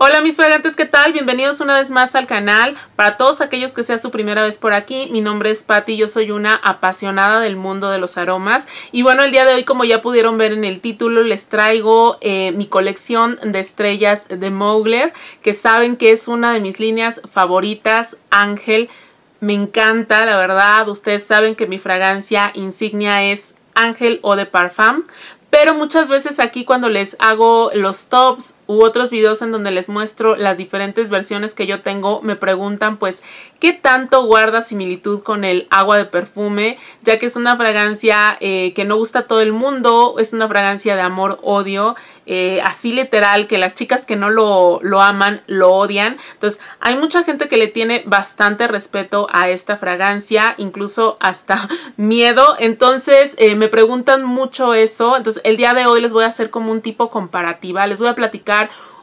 Hola mis fragantes, ¿qué tal? Bienvenidos una vez más al canal. Para todos aquellos que sea su primera vez por aquí, mi nombre es Patti, yo soy una apasionada del mundo de los aromas. Y bueno, el día de hoy, como ya pudieron ver en el título, les traigo eh, mi colección de estrellas de Mowgler, que saben que es una de mis líneas favoritas, Ángel. Me encanta, la verdad. Ustedes saben que mi fragancia insignia es Ángel o de Parfum. Pero muchas veces aquí cuando les hago los tops u otros videos en donde les muestro las diferentes versiones que yo tengo, me preguntan pues qué tanto guarda similitud con el agua de perfume, ya que es una fragancia eh, que no gusta a todo el mundo, es una fragancia de amor-odio, eh, así literal, que las chicas que no lo, aman, lo odian. Entonces hay mucha gente que le tiene bastante respeto a esta fragancia, incluso hasta miedo. Entonces eh, me preguntan mucho eso. Entonces el día de hoy les voy a hacer como un tipo comparativa, les voy a platicar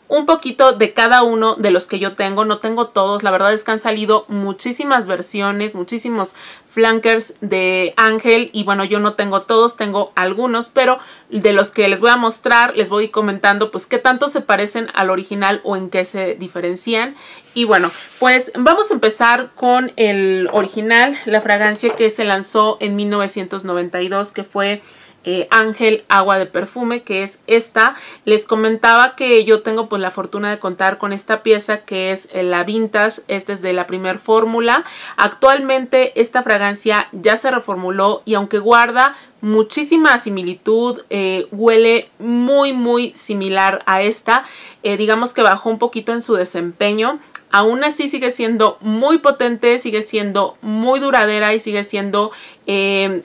un poquito de cada uno de los que yo tengo. No tengo todos, la verdad es que han salido muchísimas versiones, muchísimos flankers de Ángel y bueno, yo no tengo todos, tengo algunos, pero de los que les voy a mostrar, les voy comentando pues qué tanto se parecen al original o en qué se diferencian. Y bueno, pues vamos a empezar con el original, la fragancia que se lanzó en 1992, que fue eh, Ángel Agua de Perfume, que es esta. Les comentaba que yo tengo pues la fortuna de contar con esta pieza que es eh, la Vintage, esta es de la primer fórmula. Actualmente esta fragancia ya se reformuló y aunque guarda muchísima similitud, eh, huele muy muy similar a esta, digamos que bajó un poquito en su desempeño, aún así sigue siendo muy potente, sigue siendo muy duradera y sigue siendo,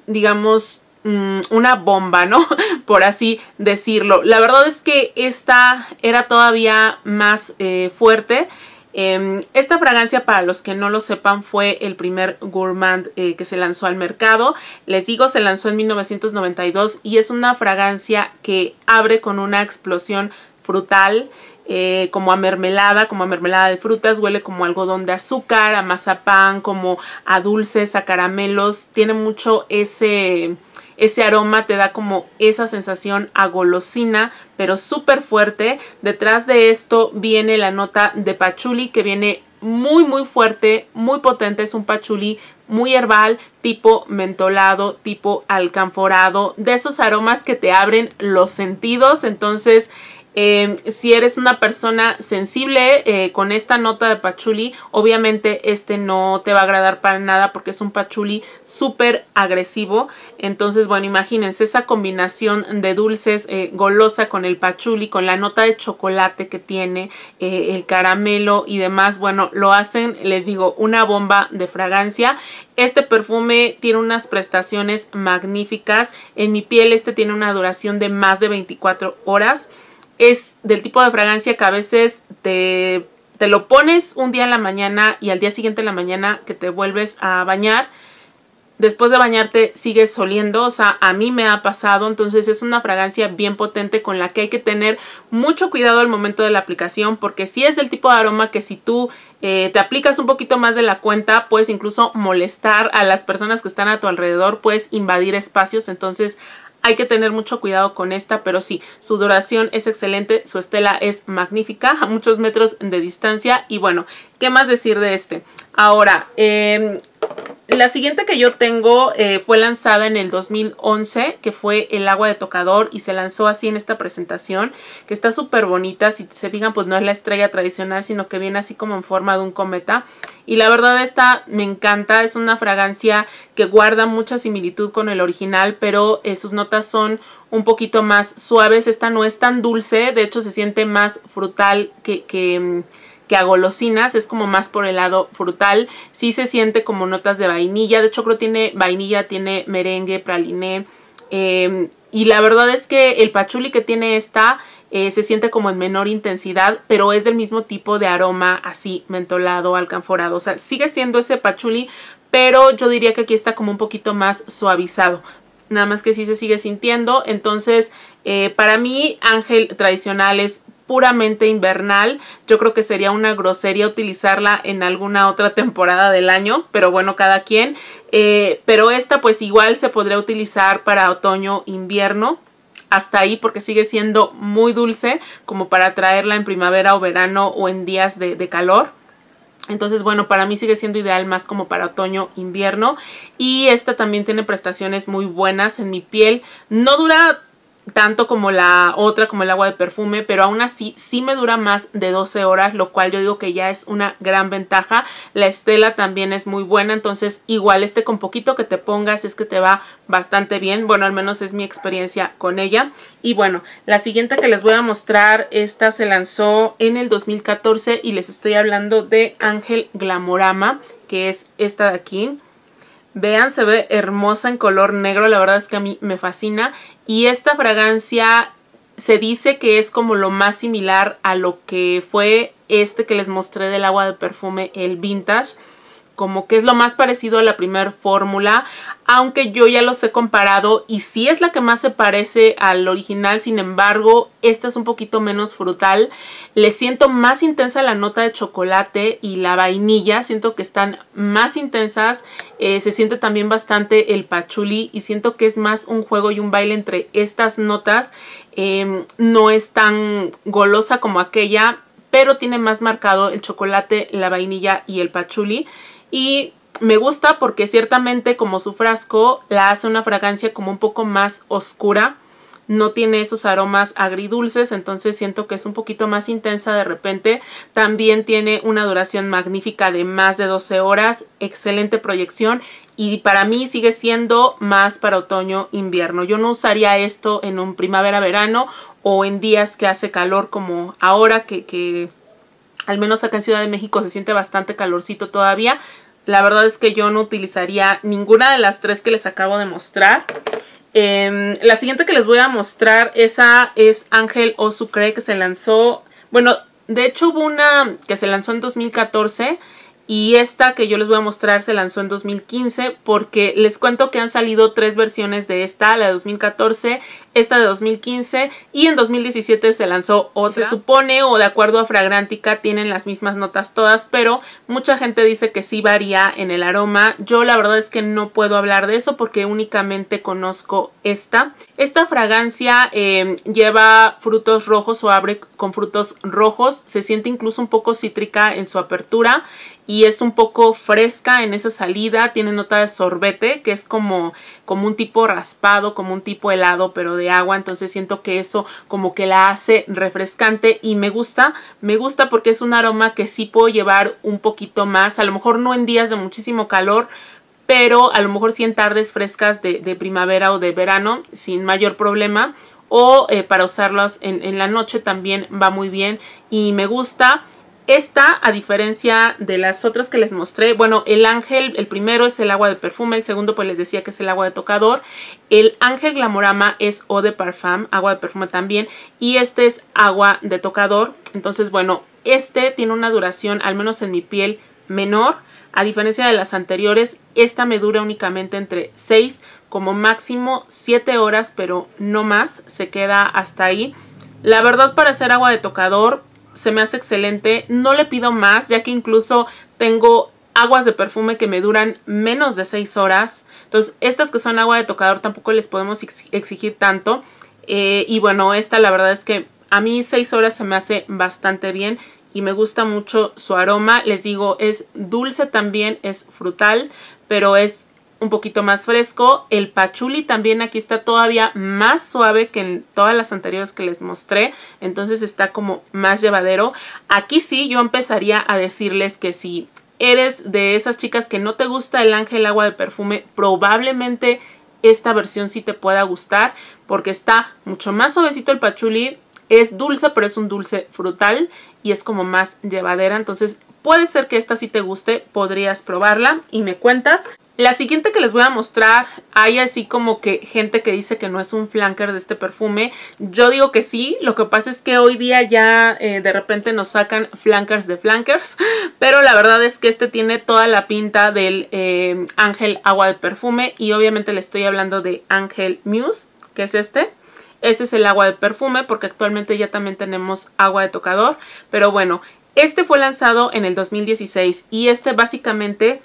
digamos, Mm, una bomba, ¿no? Por así decirlo. La verdad es que esta era todavía más eh, fuerte. Em, esta fragancia, para los que no lo sepan, fue el primer gourmand eh, que se lanzó al mercado. Les digo, se lanzó en 1992 y es una fragancia que abre con una explosión frutal, eh, como a mermelada, como a mermelada de frutas, huele como algodón de azúcar, a mazapán, como a dulces, a caramelos. Tiene mucho ese ese aroma te da como esa sensación a golosina, pero súper fuerte. Detrás de esto viene la nota de pachuli que viene muy muy fuerte, muy potente, es un patchouli muy herbal, tipo mentolado, tipo alcanforado, de esos aromas que te abren los sentidos, entonces Em, si eres una persona sensible eh, con esta nota de patchouli obviamente este no te va a agradar para nada porque es un patchouli súper agresivo. Entonces, bueno, imagínense esa combinación de dulces eh, golosa con el patchouli con la nota de chocolate que tiene, eh, el caramelo y demás. Bueno, lo hacen, les digo, una bomba de fragancia. Este perfume tiene unas prestaciones magníficas. En mi piel este tiene una duración de más de 24 horas es del tipo de fragancia que a veces te, lo pones un día en la mañana y al día siguiente en la mañana que te vuelves a bañar, después de bañarte sigues oliendo, o sea, a mí me ha pasado, entonces es una fragancia bien potente con la que hay que tener mucho cuidado al momento de la aplicación, porque si es del tipo de aroma que si tú eh, te aplicas un poquito más de la cuenta, puedes incluso molestar a las personas que están a tu alrededor, puedes invadir espacios, entonces hay que tener mucho cuidado con esta, pero sí, su duración es excelente, su estela es magnífica, a muchos metros de distancia y bueno, ¿qué más decir de este? Ahora, eh, la siguiente que yo tengo eh, fue lanzada en el 2011, que fue El agua de tocador y se lanzó así en esta presentación, que está súper bonita. Si se fijan, pues no es la estrella tradicional, sino que viene así como en forma de un cometa. Y la verdad esta me encanta, es una fragancia que guarda mucha similitud con el original, pero eh, sus notas son un poquito más suaves. Esta no es tan dulce, de hecho se siente más frutal que, que mm, que a golosinas, es como más por el lado frutal, sí se siente como notas de vainilla, de hecho creo tiene vainilla, tiene merengue, praliné, em, y la verdad es que el pachuli que tiene esta eh, se siente como en menor intensidad, pero es del mismo tipo de aroma, así mentolado, alcanforado, o sea, sigue siendo ese pachuli, pero yo diría que aquí está como un poquito más suavizado nada más que sí se sigue sintiendo. Entonces, eh, para mí, Ángel tradicional es puramente invernal. Yo creo que sería una grosería utilizarla en alguna otra temporada del año, pero bueno, cada quien. Eh, pero esta pues igual se podría utilizar para otoño, invierno hasta ahí porque sigue siendo muy dulce como para traerla en primavera o verano o en días de calor. Entonces, bueno, para mí sigue siendo ideal más como para otoño, invierno. Y esta también tiene prestaciones muy buenas en mi piel. No dura tanto como la otra, como el agua de perfume, pero aún así sí me dura más de 12 horas, lo cual yo digo que ya es una gran ventaja. La estela también es muy buena, entonces igual este con poquito que te pongas es que te va bastante bien, bueno, al menos es mi experiencia con ella. Y bueno, la siguiente que les voy a mostrar, esta se lanzó en el 2014 y les estoy hablando de Ángel Glamorama, que es esta de aquí. Vean, se ve hermosa en color negro, la verdad es que a mí me fascina. Y esta fragancia se dice que es como lo más similar a lo que fue este que les mostré del agua de perfume, el vintage como que es lo más parecido a la primer fórmula, aunque yo ya los he comparado y sí es la que más se parece al original, sin embargo, esta es un poquito menos frutal. Le siento más intensa la nota de chocolate y la vainilla, siento que están más intensas, eh, se siente también bastante el pachuli y siento que es más un juego y un baile entre estas notas. Em, no es tan golosa como aquella, pero tiene más marcado el chocolate, la vainilla y el patchouli y me gusta porque ciertamente como su frasco la hace una fragancia como un poco más oscura, no tiene esos aromas agridulces, entonces siento que es un poquito más intensa de repente. También tiene una duración magnífica de más de 12 horas, excelente proyección y para mí sigue siendo más para otoño-invierno. Yo no usaría esto en un primavera-verano o en días que hace calor como ahora que, que al menos acá en Ciudad de México se siente bastante calorcito todavía. La verdad es que yo no utilizaría ninguna de las tres que les acabo de mostrar. Em, la siguiente que les voy a mostrar, esa es Ángel Osucre, que se lanzó... Bueno, de hecho hubo una que se lanzó en 2014 y esta que yo les voy a mostrar se lanzó en 2015 porque les cuento que han salido tres versiones de esta, la de 2014, esta de 2015 y en 2017 se lanzó otra. Se supone o de acuerdo a Fragrantica tienen las mismas notas todas, pero mucha gente dice que sí varía en el aroma. Yo la verdad es que no puedo hablar de eso porque únicamente conozco esta. Esta fragancia eh, lleva frutos rojos o abre con frutos rojos, se siente incluso un poco cítrica en su apertura y es un poco fresca en esa salida, tiene nota de sorbete, que es como, como un tipo raspado, como un tipo helado, pero de agua, entonces siento que eso como que la hace refrescante y me gusta, me gusta porque es un aroma que sí puedo llevar un poquito más, a lo mejor no en días de muchísimo calor, pero a lo mejor sí en tardes frescas de, de primavera o de verano, sin mayor problema, o eh, para usarlas en, en la noche también va muy bien y me gusta. Esta, a diferencia de las otras que les mostré, bueno, el ángel, el primero es el agua de perfume, el segundo pues les decía que es el agua de tocador, el ángel glamorama es eau de parfum, agua de perfume también, y este es agua de tocador, entonces bueno, este tiene una duración, al menos en mi piel, menor, a diferencia de las anteriores, esta me dura únicamente entre 6 como máximo 7 horas, pero no más, se queda hasta ahí. La verdad para hacer agua de tocador se me hace excelente, no le pido más, ya que incluso tengo aguas de perfume que me duran menos de 6 horas. Entonces, estas que son agua de tocador tampoco les podemos exigir tanto. Eh, y bueno, esta la verdad es que a mí 6 horas se me hace bastante bien y me gusta mucho su aroma. Les digo, es dulce también, es frutal, pero es un poquito más fresco. El pachuli también aquí está todavía más suave que en todas las anteriores que les mostré. Entonces está como más llevadero. Aquí sí yo empezaría a decirles que si eres de esas chicas que no te gusta el ángel agua de perfume, probablemente esta versión sí te pueda gustar porque está mucho más suavecito el pachuli, es dulce, pero es un dulce frutal y es como más llevadera. Entonces puede ser que esta sí te guste, podrías probarla y me cuentas. La siguiente que les voy a mostrar, hay así como que gente que dice que no es un flanker de este perfume. Yo digo que sí, lo que pasa es que hoy día ya eh, de repente nos sacan flankers de flankers, pero la verdad es que este tiene toda la pinta del eh, Ángel Agua de Perfume y obviamente le estoy hablando de Ángel Muse, que es este. Este es el agua de perfume porque actualmente ya también tenemos agua de tocador. Pero bueno, este fue lanzado en el 2016 y este básicamente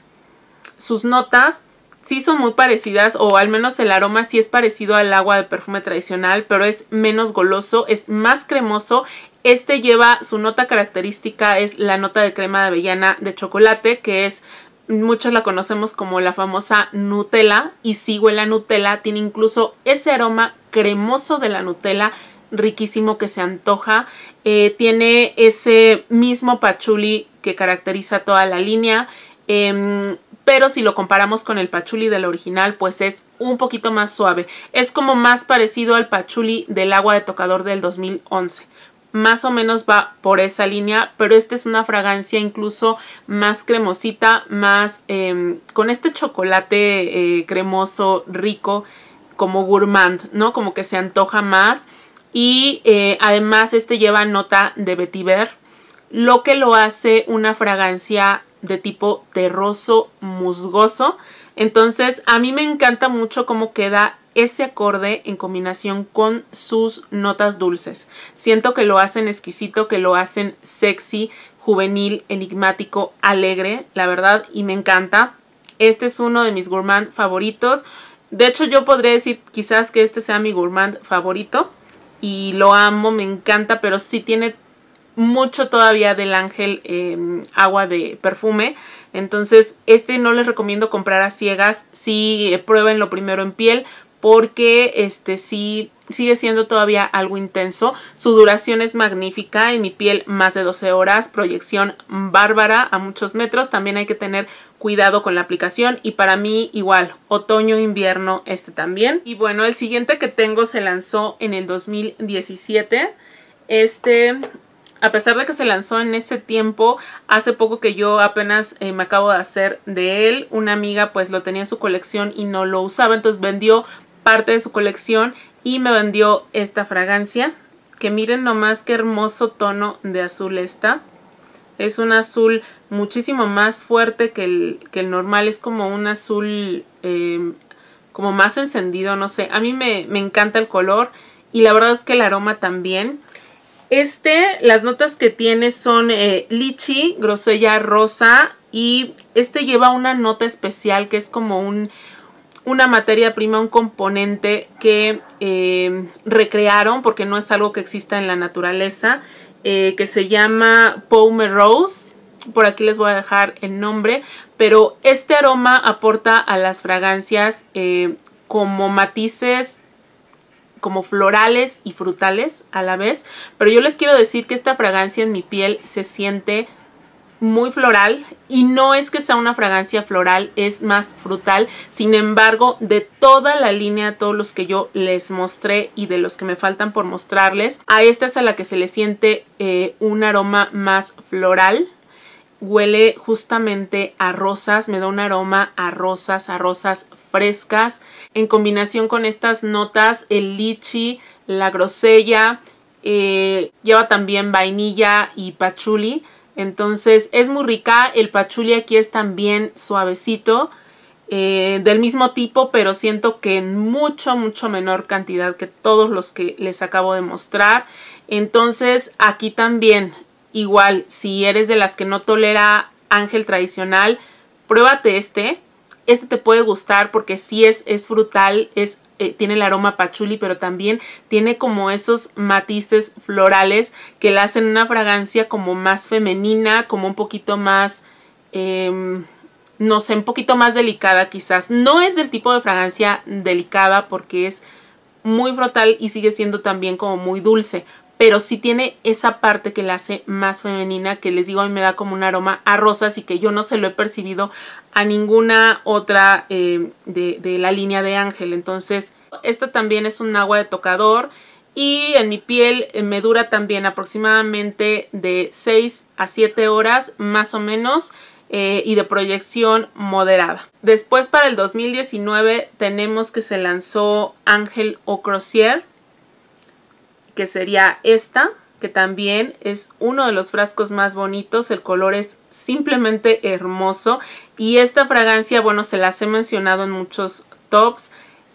sus notas sí son muy parecidas o al menos el aroma sí es parecido al agua de perfume tradicional, pero es menos goloso, es más cremoso. Este lleva su nota característica, es la nota de crema de avellana de chocolate, que es muchos la conocemos como la famosa Nutella y sí huele a Nutella, tiene incluso ese aroma cremoso de la Nutella riquísimo que se antoja. Eh, tiene ese mismo pachuli que caracteriza toda la línea. Em, pero si lo comparamos con el pachuli del original, pues es un poquito más suave. Es como más parecido al pachuli del agua de tocador del 2011. Más o menos va por esa línea, pero esta es una fragancia incluso más cremosita, más em, con este chocolate eh, cremoso rico como gourmand, ¿no? Como que se antoja más. Y eh, además este lleva nota de vetiver, lo que lo hace una fragancia de tipo terroso, musgoso. Entonces a mí me encanta mucho cómo queda ese acorde en combinación con sus notas dulces. Siento que lo hacen exquisito, que lo hacen sexy, juvenil, enigmático, alegre, la verdad, y me encanta. Este es uno de mis gourmand favoritos. De hecho, yo podría decir quizás que este sea mi gourmand favorito. Y lo amo, me encanta, pero sí tiene mucho todavía del ángel em, agua de perfume. Entonces, este no les recomiendo comprar a ciegas. Sí, eh, pruébenlo primero en piel porque este sí sigue siendo todavía algo intenso. Su duración es magnífica, en mi piel más de 12 horas, proyección bárbara a muchos metros. También hay que tener cuidado con la aplicación y para mí igual, otoño, invierno, este también. Y bueno, el siguiente que tengo se lanzó en el 2017. Este a pesar de que se lanzó en ese tiempo, hace poco que yo apenas eh, me acabo de hacer de él, una amiga pues lo tenía en su colección y no lo usaba, entonces vendió parte de su colección y me vendió esta fragancia. Que miren nomás qué hermoso tono de azul está. Es un azul muchísimo más fuerte que el, que normal. Es como un azul em, como más encendido, no sé. A mí me, encanta el color y la verdad es que el aroma también. Este, las notas que tiene son eh, lichi, grosella rosa y este lleva una nota especial que es como un, una materia prima, un componente que eh, recrearon, porque no es algo que exista en la naturaleza, eh, que se llama Rose, Por aquí les voy a dejar el nombre, pero este aroma aporta a las fragancias eh, como matices como florales y frutales a la vez, pero yo les quiero decir que esta fragancia en mi piel se siente muy floral y no es que sea una fragancia floral, es más frutal. Sin embargo, de toda la línea, todos los que yo les mostré y de los que me faltan por mostrarles, a esta es a la que se le siente eh, un aroma más floral. Huele justamente a rosas, me da un aroma a rosas, a rosas frescas. En combinación con estas notas, el lichi, la grosella, eh, lleva también vainilla y pachuli entonces es muy rica, el pachuli aquí es también suavecito, eh, del mismo tipo, pero siento que en mucho, mucho menor cantidad que todos los que les acabo de mostrar. Entonces aquí también, igual, si eres de las que no tolera ángel tradicional, pruébate este. Este te puede gustar porque si es, es frutal, es eh, tiene el aroma pachuli, pero también tiene como esos matices florales que le hacen una fragancia como más femenina, como un poquito más, em, no sé, un poquito más delicada quizás. No es del tipo de fragancia delicada porque es muy frotal y sigue siendo también como muy dulce, pero sí tiene esa parte que la hace más femenina, que les digo, a mí me da como un aroma a rosas y que yo no se lo he percibido a ninguna otra eh, de, la línea de Ángel. Entonces, esta también es un agua de tocador y en mi piel eh, me dura también aproximadamente de 6 a 7 horas más o menos eh, y de proyección moderada. Después para el 2019 tenemos que se lanzó Ángel o Crozier, que sería esta también es uno de los frascos más bonitos, el color es simplemente hermoso y esta fragancia, bueno, se las he mencionado en muchos tops.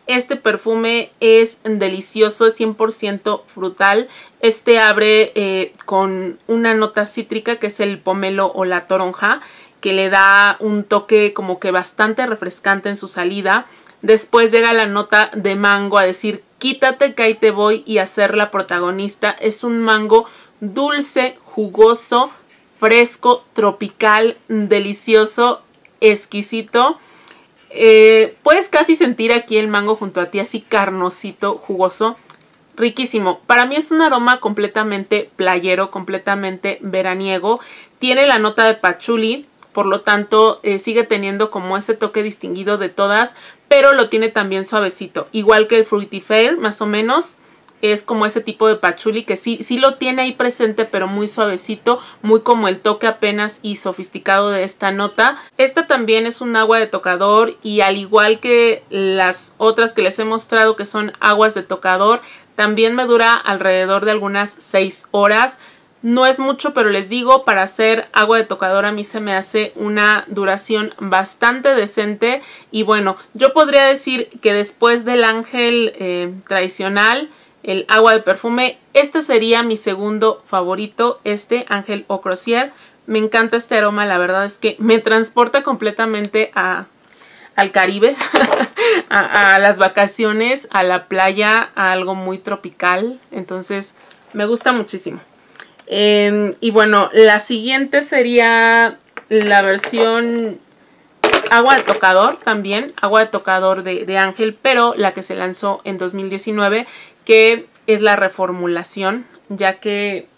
Este perfume es delicioso, es 100% frutal. Este abre eh, con una nota cítrica que es el pomelo o la toronja que le da un toque como que bastante refrescante en su salida. Después llega la nota de mango a decir quítate que ahí te voy y hacer la protagonista. Es un mango dulce, jugoso, fresco, tropical, delicioso, exquisito. Eh, puedes casi sentir aquí el mango junto a ti, así carnosito, jugoso, riquísimo. Para mí es un aroma completamente playero, completamente veraniego. Tiene la nota de pachuli, por lo tanto eh, sigue teniendo como ese toque distinguido de todas, pero lo tiene también suavecito. Igual que el Fruity fair, más o menos, es como ese tipo de patchouli que sí, sí lo tiene ahí presente, pero muy suavecito, muy como el toque apenas y sofisticado de esta nota. Esta también es un agua de tocador y al igual que las otras que les he mostrado que son aguas de tocador, también me dura alrededor de algunas 6 horas. No es mucho, pero les digo, para hacer agua de tocador a mí se me hace una duración bastante decente. Y bueno, yo podría decir que después del ángel eh, tradicional, el agua de perfume, este sería mi segundo favorito, este ángel o crocier. Me encanta este aroma, la verdad es que me transporta completamente al Caribe, a las vacaciones, a la playa, a algo muy tropical. Entonces, me gusta muchísimo. Em, y bueno, la siguiente sería la versión agua de tocador también, agua de tocador de, de Ángel, pero la que se lanzó en 2019, que es la reformulación, ya que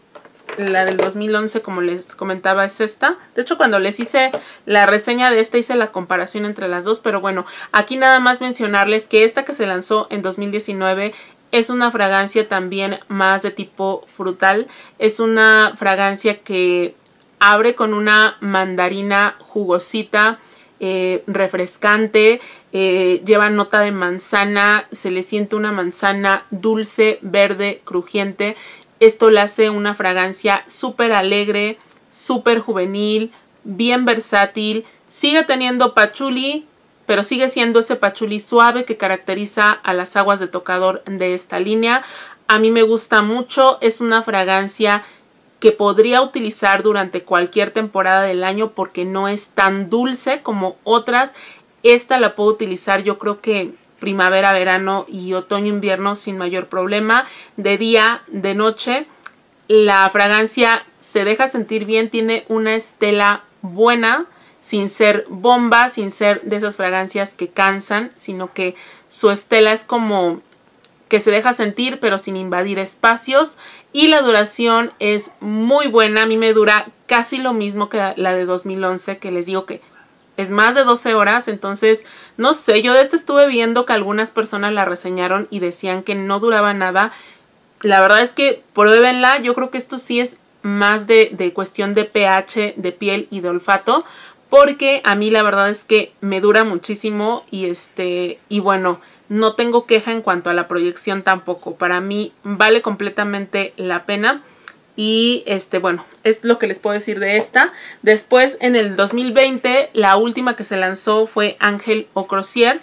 la del 2011, como les comentaba, es esta. De hecho, cuando les hice la reseña de esta, hice la comparación entre las dos, pero bueno, aquí nada más mencionarles que esta que se lanzó en 2019 es una fragancia también más de tipo frutal. Es una fragancia que abre con una mandarina jugosita, eh, refrescante. Eh, lleva nota de manzana. Se le siente una manzana dulce, verde, crujiente. Esto le hace una fragancia súper alegre, súper juvenil, bien versátil. Sigue teniendo pachuli, pero sigue siendo ese pachulí suave que caracteriza a las aguas de tocador de esta línea. A mí me gusta mucho, es una fragancia que podría utilizar durante cualquier temporada del año porque no es tan dulce como otras. Esta la puedo utilizar yo creo que primavera, verano y otoño, invierno sin mayor problema, de día, de noche. La fragancia se deja sentir bien, tiene una estela buena, sin ser bomba, sin ser de esas fragancias que cansan, sino que su estela es como que se deja sentir pero sin invadir espacios y la duración es muy buena, a mí me dura casi lo mismo que la de 2011 que les digo que es más de 12 horas, entonces no sé, yo de este estuve viendo que algunas personas la reseñaron y decían que no duraba nada, la verdad es que pruébenla, yo creo que esto sí es más de, de cuestión de pH, de piel y de olfato, porque a mí la verdad es que me dura muchísimo y este y bueno, no tengo queja en cuanto a la proyección tampoco. Para mí vale completamente la pena. Y este, bueno, es lo que les puedo decir de esta. Después, en el 2020, la última que se lanzó fue Ángel o Crozier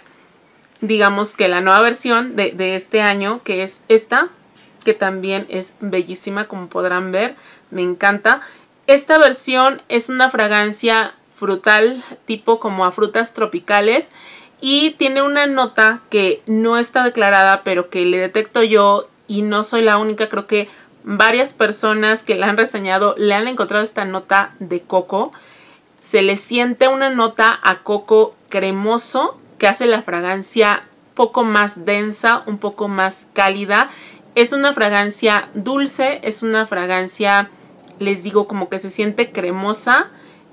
Digamos que la nueva versión de, este año, que es esta, que también es bellísima, como podrán ver. Me encanta. Esta versión es una fragancia frutal, tipo como a frutas tropicales. Y tiene una nota que no está declarada, pero que le detecto yo y no soy la única, creo que varias personas que la han reseñado le han encontrado esta nota de coco. Se le siente una nota a coco cremoso que hace la fragancia poco más densa, un poco más cálida. Es una fragancia dulce, es una fragancia, les digo, como que se siente cremosa.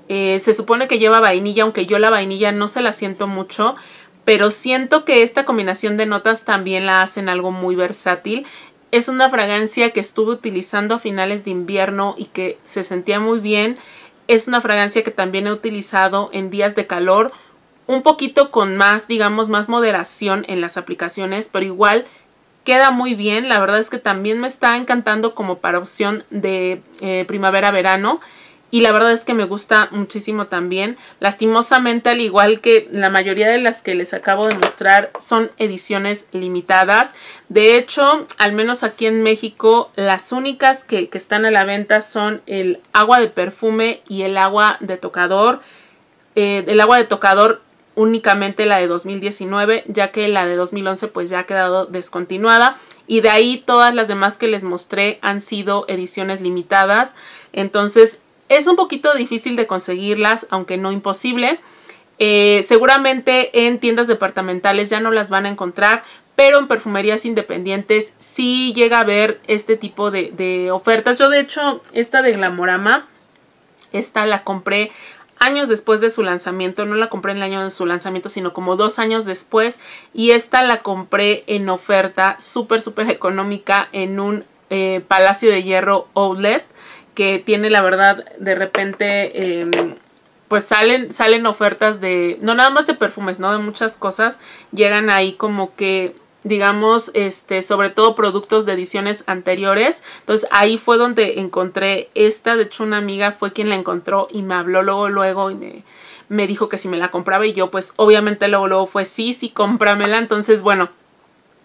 Eh, se supone que lleva vainilla, aunque yo la vainilla no se la siento mucho, pero siento que esta combinación de notas también la hacen algo muy versátil. Es una fragancia que estuve utilizando a finales de invierno y que se sentía muy bien. Es una fragancia que también he utilizado en días de calor, un poquito con más, digamos, más moderación en las aplicaciones, pero igual queda muy bien. La verdad es que también me está encantando como para opción de eh, primavera-verano y la verdad es que me gusta muchísimo también. Lastimosamente, al igual que la mayoría de las que les acabo de mostrar, son ediciones limitadas. De hecho, al menos aquí en México, las únicas que, están a la venta son el agua de perfume y el agua de tocador. Eh, el agua de tocador únicamente la de 2019, ya que la de 2011 pues ya ha quedado descontinuada y de ahí todas las demás que les mostré han sido ediciones limitadas. Entonces es un poquito difícil de conseguirlas, aunque no imposible. Eh, seguramente en tiendas departamentales ya no las van a encontrar, pero en perfumerías independientes sí llega a haber este tipo de, ofertas. Yo de hecho, esta de Glamorama, esta la compré años después de su lanzamiento, no la compré en el año de su lanzamiento, sino como dos años después, y esta la compré en oferta súper, súper económica en un eh, Palacio de Hierro Outlet que tiene la verdad de repente... Em, pues salen, salen ofertas de, no nada más de perfumes, ¿no? De muchas cosas. Llegan ahí como que, digamos, este, sobre todo productos de ediciones anteriores. Entonces ahí fue donde encontré esta. De hecho, una amiga fue quien la encontró y me habló luego, luego y me, dijo que si me la compraba. Y yo, pues, obviamente luego, luego fue sí, sí, cómpramela. Entonces, bueno.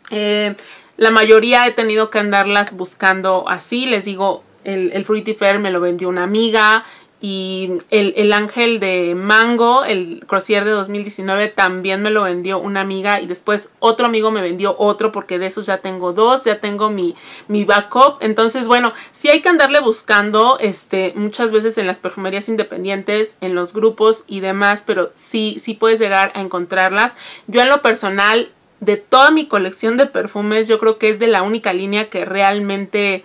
Eh, la mayoría he tenido que andarlas buscando así, les digo, el, el Fruity Fair me lo vendió una amiga y el, ángel de mango, el crossier de 2019, también me lo vendió una amiga y después otro amigo me vendió otro porque de esos ya tengo dos, ya tengo mi, mi backup. Entonces, bueno, sí hay que andarle buscando este, muchas veces en las perfumerías independientes, en los grupos y demás, pero sí, sí puedes llegar a encontrarlas. Yo en lo personal, de toda mi colección de perfumes, yo creo que es de la única línea que realmente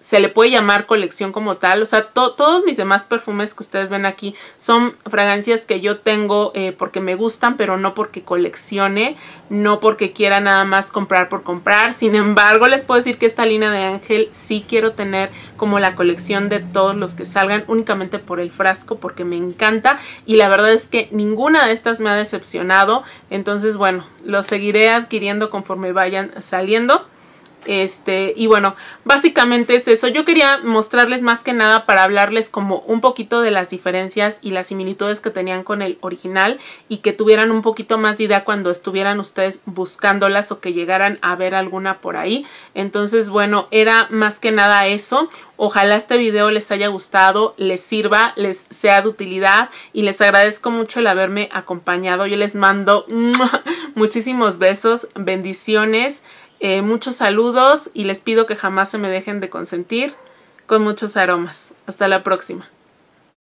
se le puede llamar colección como tal. O sea, todos mis demás perfumes que ustedes ven aquí son fragancias que yo tengo eh, porque me gustan, pero no porque coleccione, no porque quiera nada más comprar por comprar. Sin embargo, les puedo decir que esta línea de Ángel sí quiero tener como la colección de todos los que salgan únicamente por el frasco porque me encanta y la verdad es que ninguna de estas me ha decepcionado. Entonces, bueno, lo seguiré adquiriendo conforme vayan saliendo. Este, y bueno, básicamente es eso. Yo quería mostrarles más que nada para hablarles como un poquito de las diferencias y las similitudes que tenían con el original y que tuvieran un poquito más de idea cuando estuvieran ustedes buscándolas o que llegaran a ver alguna por ahí. Entonces, bueno, era más que nada eso. Ojalá este video les haya gustado, les sirva, les sea de utilidad y les agradezco mucho el haberme acompañado. Yo les mando muchísimos besos, bendiciones. Eh, muchos saludos y les pido que jamás se me dejen de consentir con muchos aromas. Hasta la próxima.